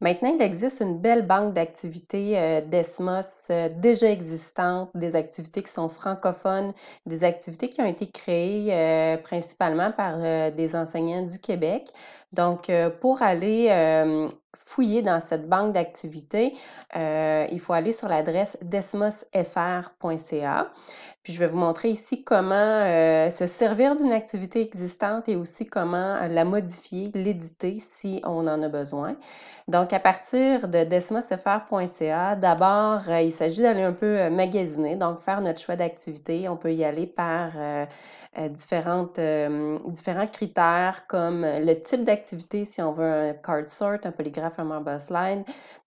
Maintenant, il existe une belle banque d'activités euh, d'ESMOS euh, déjà existantes, des activités qui sont francophones, des activités qui ont été créées euh, principalement par des enseignants du Québec. Donc, pour aller fouiller dans cette banque d'activités, euh, il faut aller sur l'adresse desmosfr.ca. Puis je vais vous montrer ici comment euh, se servir d'une activité existante et aussi comment euh, la modifier, l'éditer si on en a besoin. Donc à partir de desmosfr.ca, d'abord, il s'agit d'aller un peu magasiner, donc faire notre choix d'activité. On peut y aller par différentes, différents critères comme le type d'activité, si on veut un card sort, un polygraphe,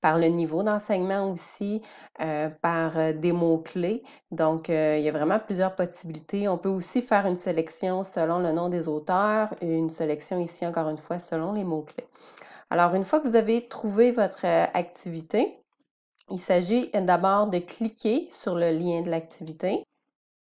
par le niveau d'enseignement aussi, euh, par euh, des mots-clés. Donc, euh, il y a vraiment plusieurs possibilités. On peut aussi faire une sélection selon le nom des auteurs, une sélection ici, encore une fois, selon les mots-clés. Alors, une fois que vous avez trouvé votre activité, il s'agit d'abord de cliquer sur le lien de l'activité.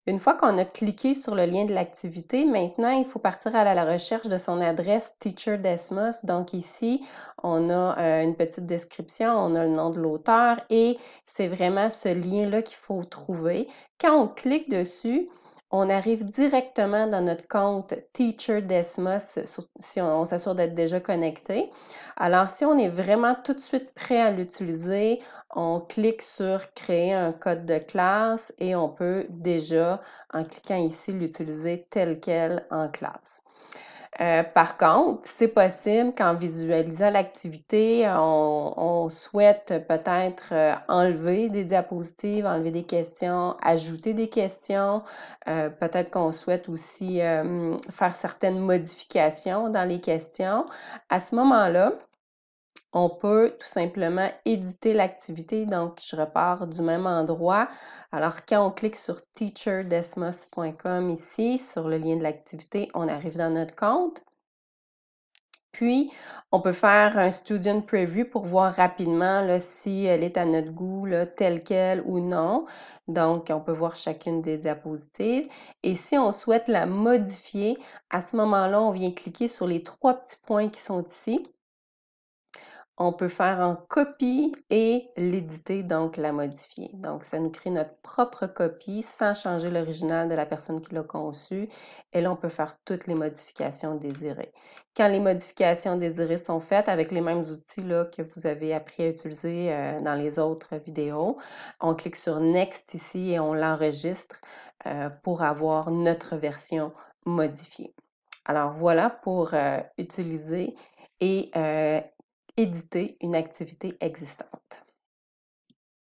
Une fois qu'on a cliqué sur le lien de l'activité, maintenant, il faut partir à la recherche de son adresse Teacher Desmos. Donc ici, on a euh, une petite description, on a le nom de l'auteur et c'est vraiment ce lien-là qu'il faut trouver. Quand on clique dessus, on arrive directement dans notre compte Teacher Desmos si on, s'assure d'être déjà connecté. Alors, si on est vraiment tout de suite prêt à l'utiliser, on clique sur Créer un code de classe et on peut déjà, en cliquant ici, l'utiliser tel quel en classe. Euh, par contre, c'est possible qu'en visualisant l'activité, on, souhaite peut-être euh, enlever des diapositives, enlever des questions, ajouter des questions. Euh, peut-être qu'on souhaite aussi faire certaines modifications dans les questions. À ce moment-là, on peut tout simplement éditer l'activité. Donc, je repars du même endroit. Alors, quand on clique sur teacherdesmos.com ici, sur le lien de l'activité, on arrive dans notre compte. Puis, on peut faire un student preview pour voir rapidement si elle est à notre goût, telle qu'elle ou non. Donc, on peut voir chacune des diapositives. Et si on souhaite la modifier, à ce moment-là, on vient cliquer sur les trois petits points qui sont ici on peut faire en copie et l'éditer, donc la modifier. Donc, ça nous crée notre propre copie sans changer l'original de la personne qui l'a conçu. Et là, on peut faire toutes les modifications désirées. Quand les modifications désirées sont faites avec les mêmes outils là, que vous avez appris à utiliser euh, dans les autres vidéos, on clique sur Next ici et on l'enregistre euh, pour avoir notre version modifiée. Alors voilà pour euh, utiliser et éditer une activité existante.